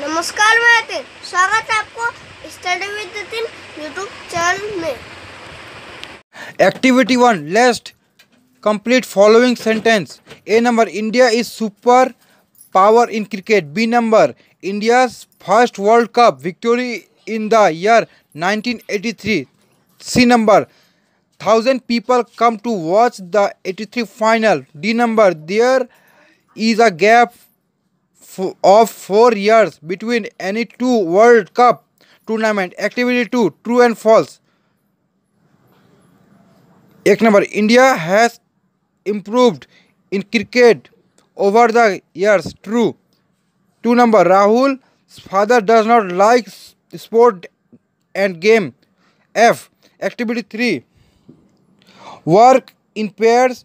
नमस्कार मैं स्वागत है आपको स्टडी विद यूट्यूब चैनल में एक्टिविटी वन लेस्ट complete following sentence A number India is super power in cricket B number India first world cup victory in the year 1983 C number thousand people come to watch the 83 final D number there is a gap of 4 years between any two World Cup tournament. Activity 2 True and False. एक number. India has improved in cricket over the years. True. Two number Rahul's father does not like sport and game. F. Activity 3. Work in pairs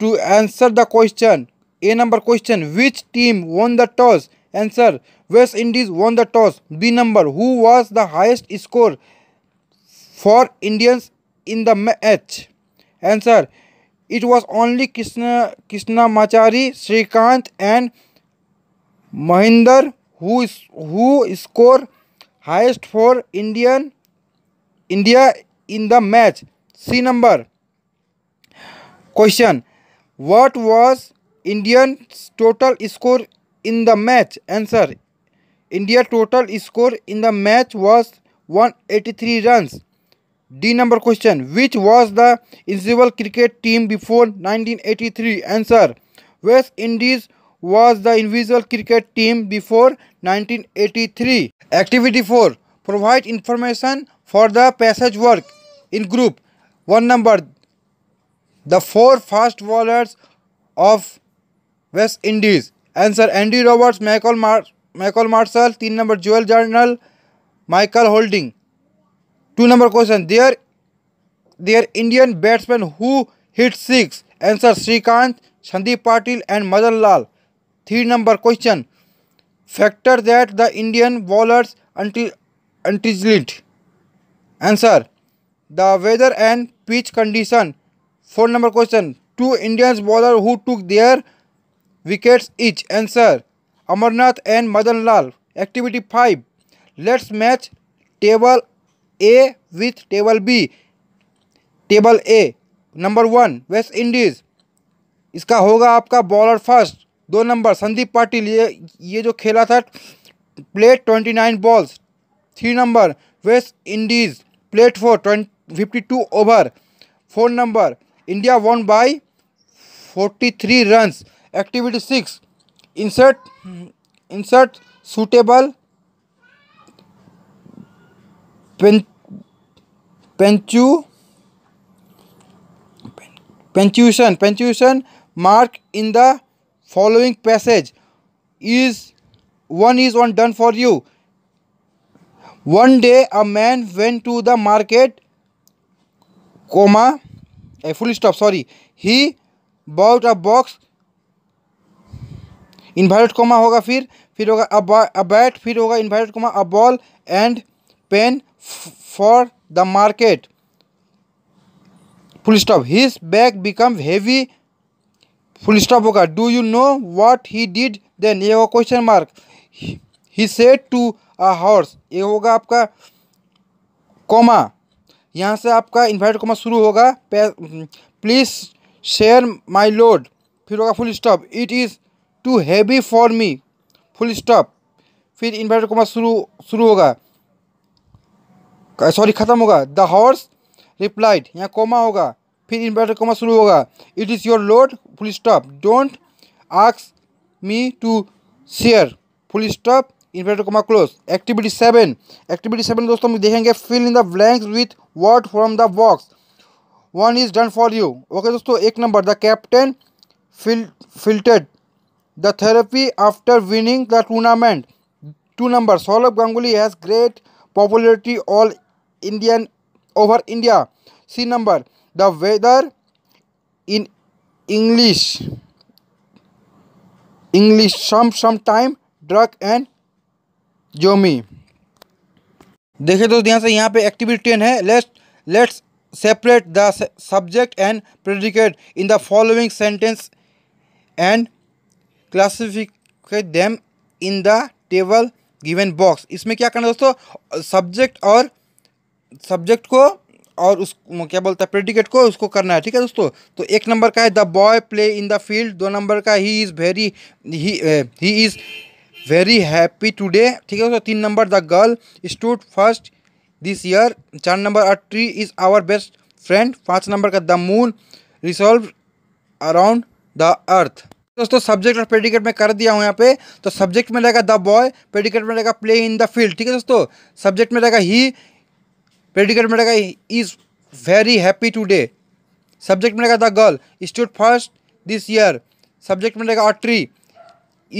to answer the question. A number question which team won the toss answer West Indies won the toss B number who was the highest score for Indians in the match answer it was only Krishna Krishnamachari Srikkanth and Mohinder who score highest for Indian India in the match C number question what was Indians total score in the match. Answer. India total score in the match was 183 runs. D number question. Which was the invisible cricket team before 1983? Answer. West Indies was the invisible cricket team before 1983. Activity 4. Provide information for the passage work in group. 1 number. The four fast bowlers of West Indies answer Andy Roberts Michael Michael Marshall तीन number Joel Garner Michael Holding two number question there there Indian batsman who hit six answer Srikkanth Sandeep Patil and Madan Lal three number question factor that the Indian bowlers अंटिजलिट answer the weather and pitch condition four number question two Indians bowler who took their wickets each answer Amarnath and Madan Lal activity five let's match table A with table B table A number one West Indies इसका होगा आपका bowler first दो number Sandeep Patil ये ये जो खेला था play twenty nine balls three number West Indies plate four twenty fifty two over four number India won by forty three runs Activity 6 Insert insert suitable pen, pentu, pentuition pentuition mark in the following passage is one is one done for you one day a man went to the market comma a eh, full stop sorry he bought a box invert comma होगा फिर फिर होगा अब bat फिर होगा invert comma a ball and pen for the market full stop his bag become heavy full stop होगा do you know what he did then ये होगा question mark he said to a horse ये होगा आपका coma यहाँ से आपका invert coma शुरू होगा प्लीज़ शेयर माई लोड फिर होगा full stop it is too heavy for me full stop फिर इन्वर्टर कोमा शुरू शुरू होगा सॉरी ख़त्म होगा द हॉर्स रिप्लाइड यहाँ कोमा होगा फिर इन्वर्टर कोमा शुरू होगा it is your load full stop don't ask me to share full stop inverter comma close activity seven activity seven दोस्तों हम देखेंगे fill in the blanks with word from the box one is done for you okay दोस्तों एक number the captain fill फिल्टेड the therapy after winning the tournament two number Sourav Ganguly has great popularity all Indian over India C number the weather in English English some some time drug and जोमी देखिए दोस्त यहाँ से यहाँ पे activity ten है let's let's separate the subject and predicate in the following sentence and classify them in the table given box इसमें क्या करना दोस्तों सब्जेक्ट और सब्जेक्ट को और उस क्या बोलता है प्रेडिकेट को उसको करना है ठीक है दोस्तों तो एक नंबर का है the boy play in the field दो नंबर का he is very he is very happy today ठीक है दोस्तों तीन number the girl stood first this year चार number a tree is our best friend पाँच नंबर का the moon resolve around the earth दोस्तों सब्जेक्ट और प्रेडिकेट में कर दिया हूँ यहाँ पे तो सब्जेक्ट में रहेगा द बॉय प्रेडिकेट में रहेगा प्ले इन द फील्ड ठीक है दोस्तों सब्जेक्ट में रहेगा ही प्रेडिकेट में रहेगा is very happy today subject में रहेगा the girl stood first this year subject में रहेगा a tree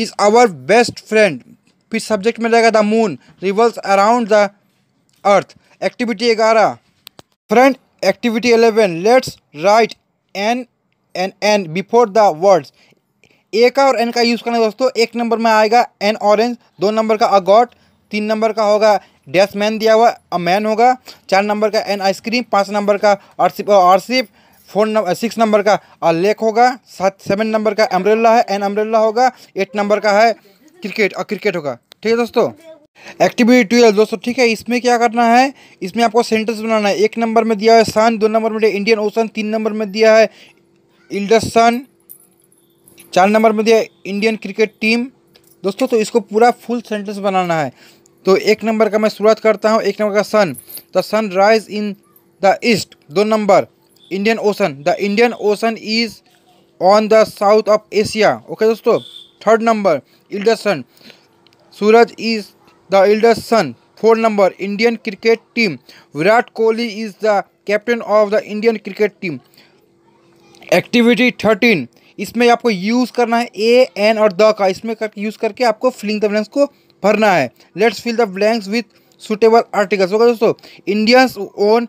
is our best friend फिर सब्जेक्ट में रहेगा the moon revolves around the earth activity ग्यारह friend activity eleven let's write an an an before the words A का और N का use करना दोस्तों एक नंबर में आएगा एन ऑरेंज दो नंबर का अगॉट तीन नंबर का होगा डैश मैन दिया हुआ अ मैन होगा चार नंबर का एन आइसक्रीम पाँच नंबर का आरसिप आरसिप फोर नंबर सिक्स नंबर का अ लेक होगा सात सेवन नंबर का अम्ब्रेला है एन अम्ब्रेला होगा एट नंबर का है क्रिकेट और क्रिकेट होगा ठीक है दोस्तों एक्टिविटी ट्वेल्व दोस्तों ठीक है इसमें क्या करना है इसमें आपको सेंटेंस बनाना है एक नंबर में दिया है सन दो नंबर में इंडियन ओशन तीन नंबर में दिया है इल्डस सन चार नंबर में दिया इंडियन क्रिकेट टीम दोस्तों तो इसको पूरा फुल सेंटेंस बनाना है तो एक नंबर का मैं शुरुआत करता हूँ एक नंबर का sun the sun rise in the east दो number Indian ocean the Indian ocean is on the south of Asia okay दोस्तों थर्ड नंबर इल्डर सन सूरज is the elder sun fourth number Indian cricket team Virat Kohli is the captain of the Indian cricket team activity thirteen इसमें आपको use करना है A N और the का इसमें कर, यूज़ करके आपको फिलिंग द ब्लैंक्स को भरना है let's fill the blanks with suitable articles होगा दोस्तों इंडियंस ओन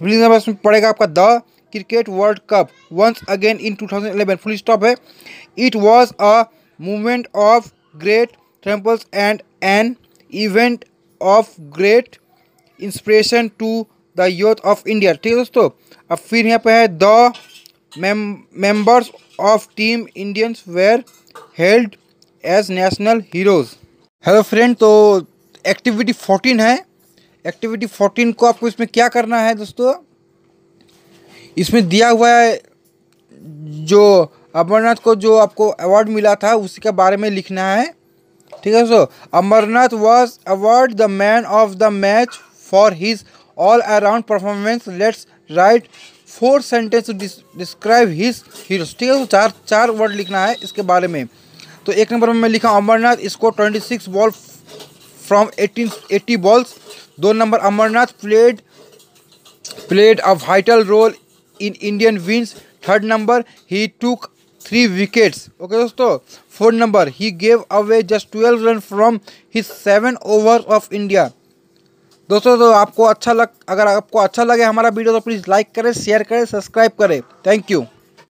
फिलिंग में पड़ेगा आपका the cricket world cup once again in 2011 full stop है it was a movement of great temples and an event of great inspiration to the youth of India ठीक है दोस्तों अब फिर यहाँ पे है the mem of team Indians were held as national heroes hello friend तो एक्टिविटी फोर्टीन है एक्टिविटी फोर्टीन को आपको इसमें क्या करना है दोस्तों इसमें दिया हुआ है जो अमरनाथ को जो आपको अवार्ड मिला था उसी के बारे में लिखना है ठीक है so Amarnath was award the man of the match for his all around performance let's write four sentence to describe his heroes ठीक है तो चार चार वर्ड लिखना है इसके बारे में तो एक नंबर में मैं लिखा Amarnath score twenty six ball from eighteen eighty balls दो number Amarnath played played a vital role in Indian wins third number he took three wickets okay दोस्तों fourth number he gave away just twelve run from his seven over of India दोस्तों तो आपको अच्छा लग अगर आपको अच्छा लगे हमारा वीडियो तो प्लीज़ लाइक करें शेयर करें सब्सक्राइब करें थैंक यू